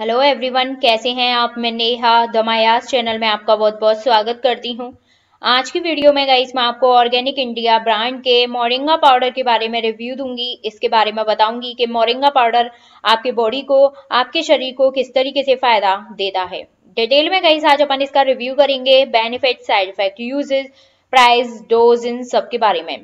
hello everyone कैसे हैं आप मैं नेहा दमायास चैनल में आपका बहुत बहुत स्वागत करती हूं आज की वीडियो में गाइस मैं आपको ऑर्गेनिक इंडिया ब्रांड के मोरिंगा पाउडर के बारे में रिव्यू दूंगी इसके बारे में बताऊंगी कि मोरिंगा पाउडर आपके बॉडी को आपके शरीर को किस तरीके से फ़ायदा देता है डिटेल में गाइस आज अपन इसका रिव्यू करेंगे benefit side effect usages price dose इन सब के बारे में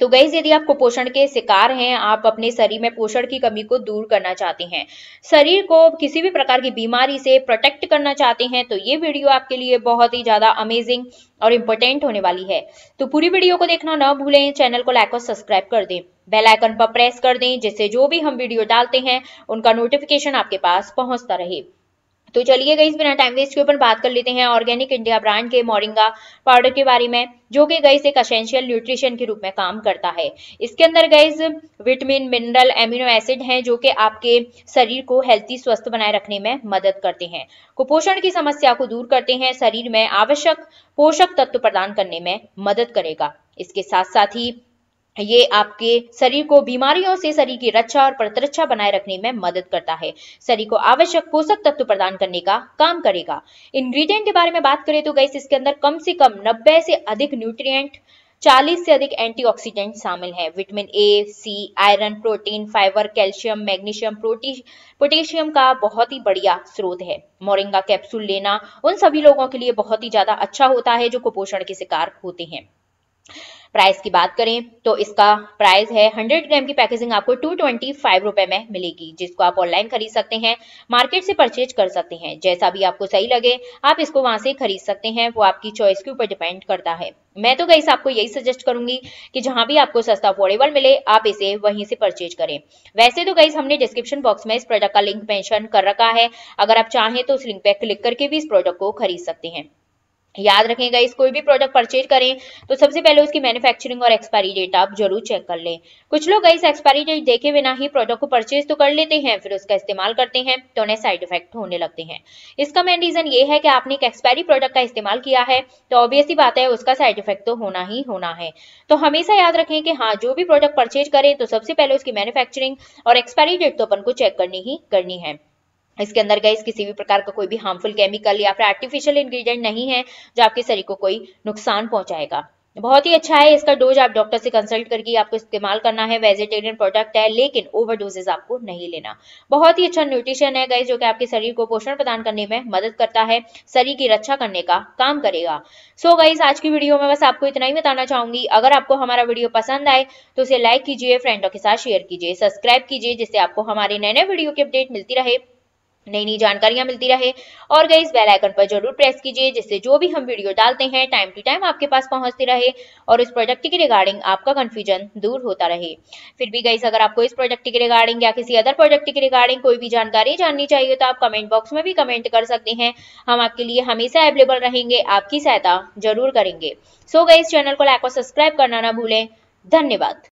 तो गई यदि आप कुपोषण के शिकार हैं आप अपने शरीर में पोषण की कमी को दूर करना चाहते हैं शरीर को किसी भी प्रकार की बीमारी से प्रोटेक्ट करना चाहते हैं तो ये वीडियो आपके लिए बहुत ही ज्यादा अमेजिंग और इम्पोर्टेंट होने वाली है तो पूरी वीडियो को देखना ना भूलें चैनल को लाइक और सब्सक्राइब कर दें बेल आइकन पर प्रेस कर दें जिससे जो भी हम वीडियो डालते हैं उनका नोटिफिकेशन आपके पास पहुंचता रहे तो चलिए गई बिना टाइम वेस्ट के ऊपर बात कर लेते हैं ऑर्गेनिक इंडिया ब्रांड के मोरिंगा पाउडर के बारे में जो कि गई एक असेंशियल न्यूट्रिशन के रूप में काम करता है इसके अंदर gas vitamin mineral amino acid हैं जो कि आपके शरीर को हेल्थी स्वस्थ बनाए रखने में मदद करते हैं कुपोषण की समस्या को दूर करते हैं शरीर में आवश्यक पोषक तत्व प्रदान करने में मदद करेगा इसके साथ साथ ही ये आपके शरीर को बीमारियों से शरीर की रक्षा और प्रतिरक्षा बनाए रखने में मदद करता है शरीर को आवश्यक पोषक तत्व प्रदान करने का काम करेगा इंग्रेडिएंट के बारे में बात करें तो गैस इसके अंदर कम से कम 90 से अधिक न्यूट्रिएंट 40 से अधिक एंटीऑक्सीडेंट शामिल हैं vitamin A C iron protein fibre calcium magnesium potassium का बहुत ही बढ़िया स्रोत है मोरिंगा कैप्सूल लेना उन सभी लोगों के लिए बहुत ही ज्यादा अच्छा होता है जो कुपोषण के शिकार होते हैं प्राइस की बात करें तो इसका प्राइस है 100 ग्राम की पैकेजिंग आपको टू ट्वेंटी फाइव रुपए में मिलेगी जिसको आप ऑनलाइन खरीद सकते हैं मार्केट से परचेज कर सकते हैं जैसा भी आपको सही लगे आप इसको वहां से खरीद सकते हैं वो आपकी चॉइस के ऊपर डिपेंड करता है मैं तो कहीं आपको यही सजेस्ट करूंगी कि जहां भी आपको सस्ता अफोर्डेबल मिले आप इसे वहीं से परचेज करें वैसे तो गई हमने डिस्क्रिप्शन बॉक्स में इस प्रोडक्ट का लिंक मेंशन कर रखा है अगर आप चाहें तो उस लिंक पर क्लिक करके भी इस प्रोडक्ट को खरीद सकते हैं याद रखें गाइस कोई भी प्रोडक्ट परचेज करें तो सबसे पहले उसकी मैन्युफैक्चरिंग और एक्सपायरी डेट आप जरूर चेक कर लें कुछ लोग गाइस एक्सपायरी डेट देखे बिना ही प्रोडक्ट को परचेज तो कर लेते हैं फिर उसका इस्तेमाल करते हैं तो उन्हें साइड इफेक्ट होने लगते हैं इसका मेन रीजन ये है कि आपने एक एक्सपायरी प्रोडक्ट का इस्तेमाल किया है तो ऑब्वियसली बात है उसका साइड इफेक्ट तो होना ही होना है तो हमेशा याद रखें कि हाँ जो भी प्रोडक्ट परचेज करें तो सबसे पहले उसकी मैन्युफैक्चरिंग और एक्सपायरी डेट तो अपन को चेक करनी ही करनी है इसके अंदर गैस किसी भी प्रकार का कोई भी हार्मफुल केमिकल या फिर आर्टिफिशियल इंग्रेडिएंट नहीं है जो आपके शरीर को कोई नुकसान पहुंचाएगा बहुत ही अच्छा है इसका डोज आप डॉक्टर से कंसल्ट करके आपको इस्तेमाल करना है वेजिटेरियन प्रोडक्ट है लेकिन ओवर डोजेज आपको नहीं लेना बहुत ही अच्छा न्यूट्रिशन है गाइस जो कि आपके शरीर को पोषण प्रदान करने में मदद करता है शरीर की रक्षा करने का काम करेगा सो so गाइस आज की वीडियो में बस आपको इतना ही बताना चाहूंगी अगर आपको हमारा वीडियो पसंद आए तो उसे लाइक कीजिए फ्रेंडों के साथ शेयर कीजिए सब्सक्राइब कीजिए जिससे आपको हमारे नए नए वीडियो की अपडेट मिलती रहे नई नई जानकारियां मिलती रहे और गई इस बेल आइकन पर जरूर प्रेस कीजिए जिससे जो भी हम वीडियो डालते हैं टाइम टू टाइम आपके पास पहुंचती रहे और इस प्रोडक्ट के रिगार्डिंग आपका कंफ्यूजन दूर होता रहे फिर भी गई अगर आपको इस प्रोडक्ट के रिगार्डिंग या किसी अदर प्रोडक्ट के रिगार्डिंग कोई भी जानकारी जाननी चाहिए तो आप कमेंट बॉक्स में भी कमेंट कर सकते हैं हम आपके लिए हमेशा अवेलेबल रहेंगे आपकी सहायता जरूर करेंगे सो गई इस चैनल को लाइक और सब्सक्राइब करना ना भूलें धन्यवाद